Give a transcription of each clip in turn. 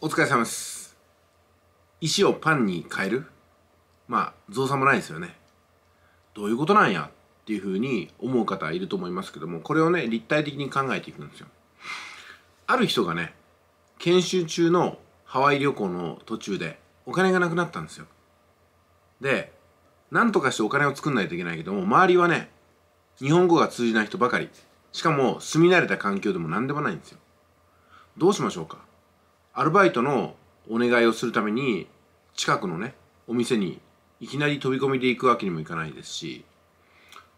お疲れ様です。石をパンに変えるまあ、造作もないですよね。どういうことなんやっていうふうに思う方いると思いますけども、これをね、立体的に考えていくんですよ。ある人がね、研修中のハワイ旅行の途中でお金がなくなったんですよ。で、なんとかしてお金を作んないといけないけども、周りはね、日本語が通じない人ばかり。しかも、住み慣れた環境でも何でもないんですよ。どうしましょうかアルバイトのお願いをするために近くのねお店にいきなり飛び込みで行くわけにもいかないですし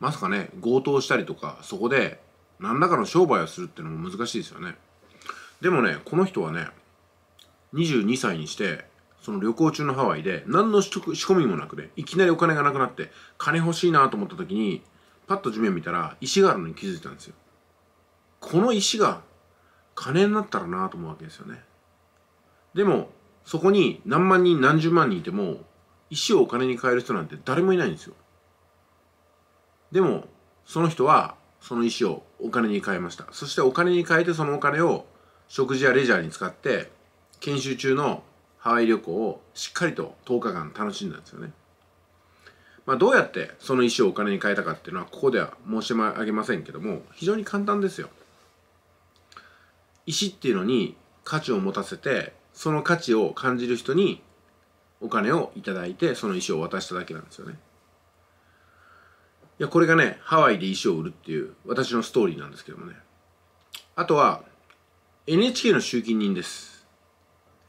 まさかね強盗したりとかそこで何らかの商売をするってのも難しいですよねでもねこの人はね22歳にしてその旅行中のハワイで何の仕込みもなくねいきなりお金がなくなって金欲しいなと思った時にパッと地面見たら石があるのに気づいたんですよこの石が金になったらなと思うわけですよねでもそこに何万人何十万人いても石をお金に変える人なんて誰もいないんですよでもその人はその石をお金に変えましたそしてお金に変えてそのお金を食事やレジャーに使って研修中のハワイ旅行をしっかりと10日間楽しんだんですよね、まあ、どうやってその石をお金に変えたかっていうのはここでは申し上げませんけども非常に簡単ですよ石っていうのに価値を持たせてその価値を感じる人にお金をいただいてその石を渡しただけなんですよねいやこれがねハワイで石を売るっていう私のストーリーなんですけどもねあとは NHK の集金人です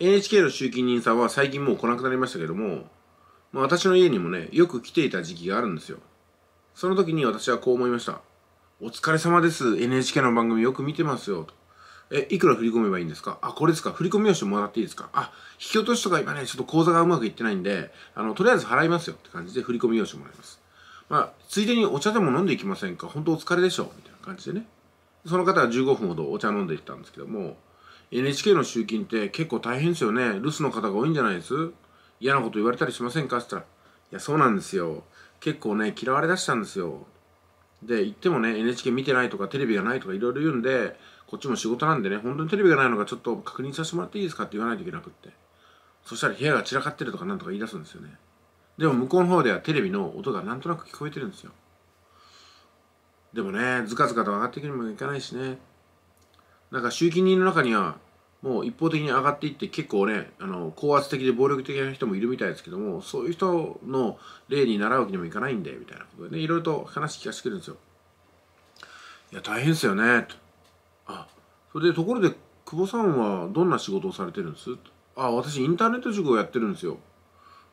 NHK の集金人さんは最近もう来なくなりましたけども、まあ、私の家にもねよく来ていた時期があるんですよその時に私はこう思いましたお疲れ様です NHK の番組よく見てますよとえ、いくら振り込めばいいんですかあ、これですか振り込み用紙もらっていいですかあ、引き落としとか今ね、ちょっと口座がうまくいってないんで、あの、とりあえず払いますよって感じで振り込み用紙もらいます。まあ、ついでにお茶でも飲んでいきませんか本当お疲れでしょうみたいな感じでね。その方は15分ほどお茶飲んでいったんですけども、NHK の集金って結構大変ですよね。留守の方が多いんじゃないです嫌なこと言われたりしませんかって言ったら、いや、そうなんですよ。結構ね、嫌われだしたんですよ。で、行ってもね、NHK 見てないとか、テレビがないとか、いろいろ言うんで、こっちも仕事なんでね、本当にテレビがないのか、ちょっと確認させてもらっていいですかって言わないといけなくって。そしたら部屋が散らかってるとかなんとか言い出すんですよね。でも向こうの方ではテレビの音がなんとなく聞こえてるんですよ。でもね、ずかずかと上がっていくにもいかないしね。なんか、集金人の中には、もう一方的に上がっていって結構ねあの高圧的で暴力的な人もいるみたいですけどもそういう人の例に習うわけにもいかないんでみたいなことでねいろいろと話聞かせてくるんですよ。いや大変ですよねと。あそれでところで久保さんはどんな仕事をされてるんですあ私インターネット塾をやってるんですよ。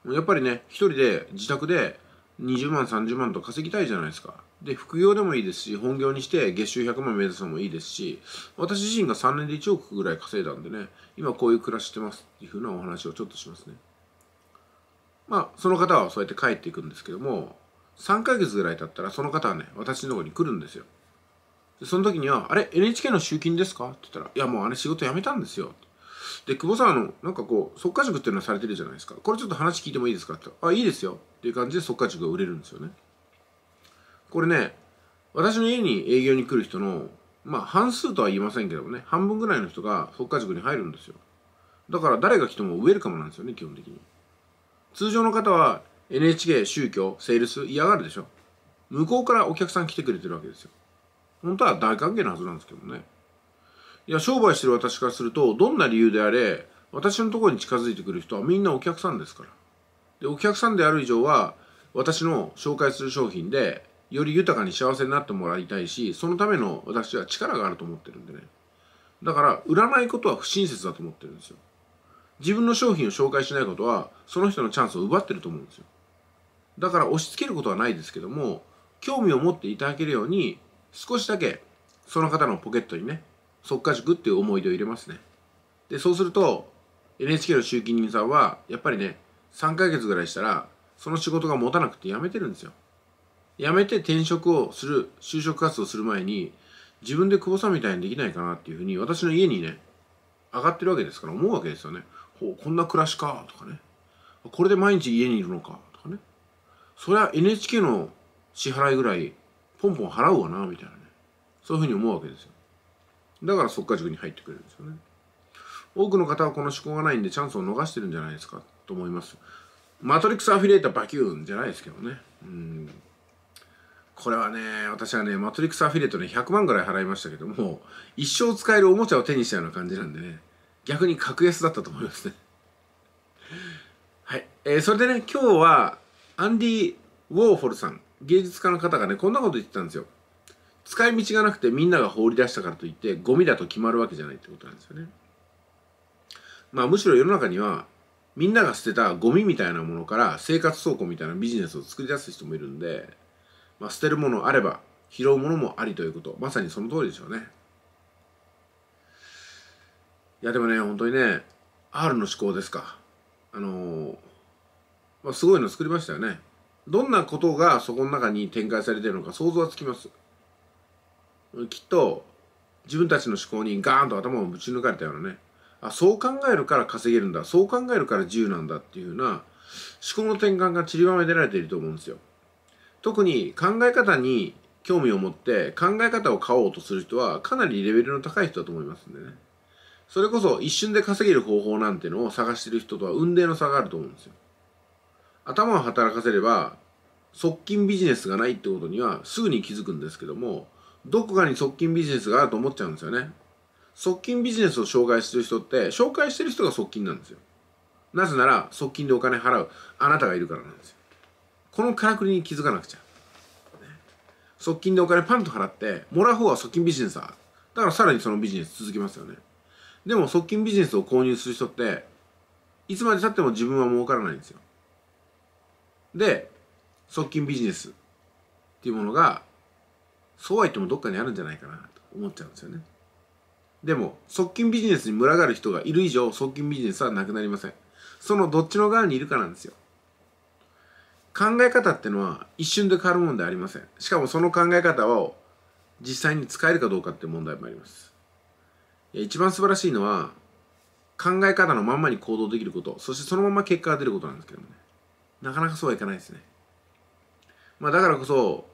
やっぱりね一人で自宅で20万30万と稼ぎたいじゃないですかで副業でもいいですし本業にして月収100万目指すのもいいですし私自身が3年で1億ぐらい稼いだんでね今こういう暮らししてますっていうふうなお話をちょっとしますねまあその方はそうやって帰っていくんですけども3ヶ月ぐらい経ったらその方はね私のとこに来るんですよでその時には「あれ NHK の集金ですか?」って言ったら「いやもうあれ仕事辞めたんですよ」ってで久保さんあのなんかこう即家塾っていうのはされてるじゃないですかこれちょっと話聞いてもいいですかって言ったら「あいいですよ」っていう感じで即価塾が売れるんですよねこれね私の家に営業に来る人のまあ半数とは言いませんけどもね半分ぐらいの人が即価塾に入るんですよだから誰が来てもウェルカムなんですよね基本的に通常の方は NHK 宗教セールス嫌がるでしょ向こうからお客さん来てくれてるわけですよ本当は大歓迎のはずなんですけどねいや、商売してる私からすると、どんな理由であれ、私のところに近づいてくる人はみんなお客さんですから。で、お客さんである以上は、私の紹介する商品で、より豊かに幸せになってもらいたいし、そのための私は力があると思ってるんでね。だから、売らないことは不親切だと思ってるんですよ。自分の商品を紹介しないことは、その人のチャンスを奪ってると思うんですよ。だから、押し付けることはないですけども、興味を持っていただけるように、少しだけ、その方のポケットにね、即価塾っていう思い出を入れますねでそうすると NHK の集金人さんはやっぱりね3ヶ月ぐらいしたらその仕事が持たなくて辞めてるんですよ辞めて転職をする就職活動する前に自分で久保さんみたいにできないかなっていうふうに私の家にね上がってるわけですから思うわけですよねほうこんな暮らしかとかねこれで毎日家にいるのかとかねそりゃ NHK の支払いぐらいポンポン払うわなみたいなねそういうふうに思うわけですよだからそっか塾に入ってくれるんですよね多くの方はこの思考がないんでチャンスを逃してるんじゃないですかと思いますマトリックスアフィリエイターバキューンじゃないですけどねうんこれはね私はねマトリックスアフィリエイトね100万ぐらい払いましたけども一生使えるおもちゃを手にしたような感じなんでね逆に格安だったと思いますねはい、えー、それでね今日はアンディ・ウォーホルさん芸術家の方がねこんなこと言ってたんですよ使い道がなくてみんなが放り出したからといってゴミだと決まるわけじゃないってことなんですよね。まあむしろ世の中にはみんなが捨てたゴミみたいなものから生活倉庫みたいなビジネスを作り出す人もいるんで、まあ、捨てるものあれば拾うものもありということまさにその通りでしょうね。いやでもね本当にね R の思考ですかあのー、まあ、すごいの作りましたよね。どんなことがそこの中に展開されてるのか想像はつきます。きっと自分たちの思考にガーンと頭をぶち抜かれたようなねあそう考えるから稼げるんだそう考えるから自由なんだっていうような思考の転換が散りばめられていると思うんですよ。特に考え方に興味を持って考え方を買おうとする人はかなりレベルの高い人だと思いますんでね。それこそ一瞬で稼げる方法なんてのを探してる人とは運命の差があると思うんですよ。頭を働かせれば側近ビジネスがないってことにはすぐに気づくんですけどもどこかに側近ビジネスがあると思っちゃうんですよね側近ビジネスを紹介する人って紹介してる人が側近なんですよなぜなら側近でお金払うあなたがいるからなんですよこのからくりに気づかなくちゃ側近でお金パンと払ってもらう方は側近ビジネスだだからさらにそのビジネス続きますよねでも側近ビジネスを購入する人っていつまでたっても自分は儲からないんですよで側近ビジネスっていうものがそうは言ってもどっかにあるんじゃないかなと思っちゃうんですよねでも側近ビジネスに群がる人がいる以上側近ビジネスはなくなりませんそのどっちの側にいるかなんですよ考え方ってのは一瞬で変わるもんではありませんしかもその考え方を実際に使えるかどうかって問題もあります一番素晴らしいのは考え方のまんまに行動できることそしてそのまま結果が出ることなんですけどもねなかなかそうはいかないですねまあだからこそ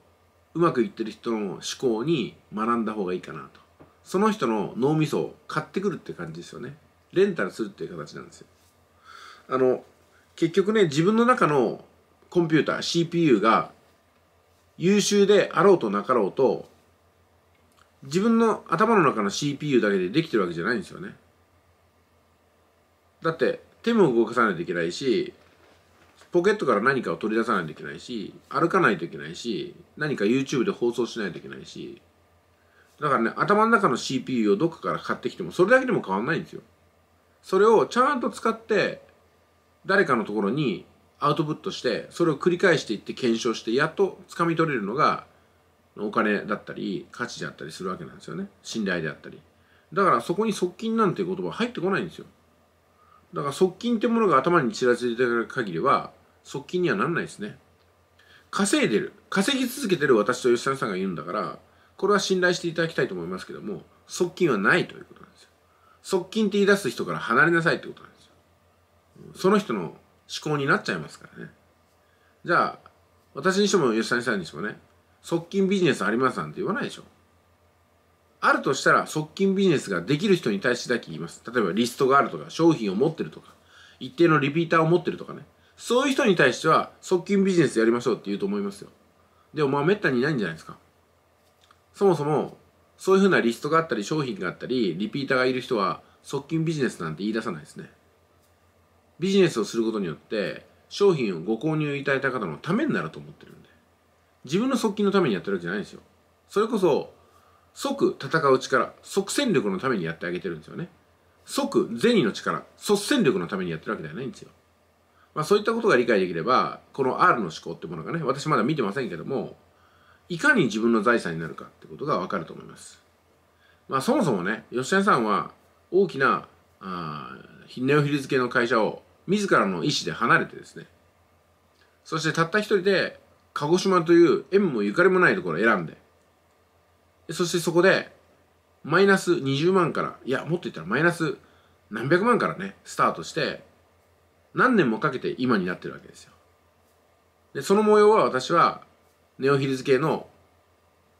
うまくいってる人の思考に学んだ方がいいかなとその人の脳みそを買ってくるって感じですよねレンタルするっていう形なんですよあの結局ね自分の中のコンピューター CPU が優秀であろうとなかろうと自分の頭の中の CPU だけでできてるわけじゃないんですよねだって手も動かさないといけないしポケットから何かを取り出さないといけないし歩かないといけないし何か YouTube で放送しないといけないしだからね頭の中の CPU をどっかから買ってきてもそれだけでも変わんないんですよそれをちゃんと使って誰かのところにアウトプットしてそれを繰り返していって検証してやっと掴み取れるのがお金だったり価値であったりするわけなんですよね信頼であったりだからそこに側近なんていう言葉入ってこないんですよだから側近ってものが頭に散らついてる限りは側近にはなんないですね稼いでる稼ぎ続けてる私と吉田さんが言うんだからこれは信頼していただきたいと思いますけども側近はないということなんですよ側近って言い出す人から離れなさいってことなんですよその人の思考になっちゃいますからねじゃあ私にしても吉谷さんにしてもね側近ビジネスありますなんて言わないでしょあるとしたら側近ビジネスができる人に対してだけ言います例えばリストがあるとか商品を持ってるとか一定のリピーターを持ってるとかねそういう人に対しては側近ビジネスやりましょうって言うと思いますよでもまあめったにいないんじゃないですかそもそもそういうふうなリストがあったり商品があったりリピーターがいる人は側近ビジネスなんて言い出さないですねビジネスをすることによって商品をご購入いただいた方のためになると思ってるんで自分の側近のためにやってるわけじゃないんですよそれこそ即戦う力即戦力のためにやってあげてるんですよね即銭の力即戦力のためにやってるわけではないんですよまあ、そういったことが理解できればこの R の思考ってものがね私まだ見てませんけどもいかに自分の財産になるかってことがわかると思います。まあ、そもそもね吉谷さんは大きなあネオヒル付けの会社を自らの意思で離れてですねそしてたった一人で鹿児島という縁もゆかりもないところを選んでそしてそこでマイナス20万からいやもっと言ったらマイナス何百万からねスタートして何年もかけて今になってるわけですよでその模様は私はネオヒルズ系の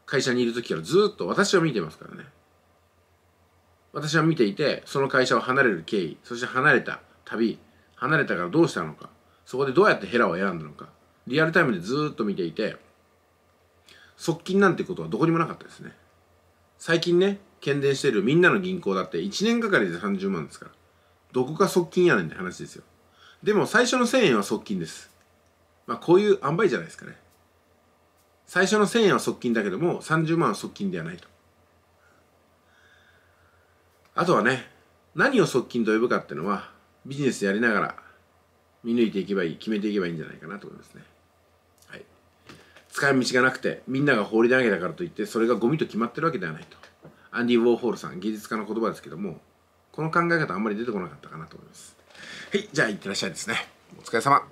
会社にいる時からずっと私は見てますからね私は見ていてその会社を離れる経緯そして離れた旅離れたからどうしたのかそこでどうやってヘラを選んだのかリアルタイムでずっと見ていて側近なんてことはどこにもなかったですね最近ね喧伝しているみんなの銀行だって1年がかりで30万ですからどこが側近やねんって話ですよでも最初の1000円は側近です。まあこういう塩梅じゃないですかね。最初の1000円は側近だけども30万は側近ではないと。あとはね、何を側近と呼ぶかっていうのはビジネスやりながら見抜いていけばいい、決めていけばいいんじゃないかなと思いますね。はい。使い道がなくてみんなが放り投げたからといってそれがゴミと決まってるわけではないと。アンディ・ウォーホールさん、芸術家の言葉ですけども、この考え方あんまり出てこなかったかなと思います。はいじゃあいってらっしゃいですねお疲れ様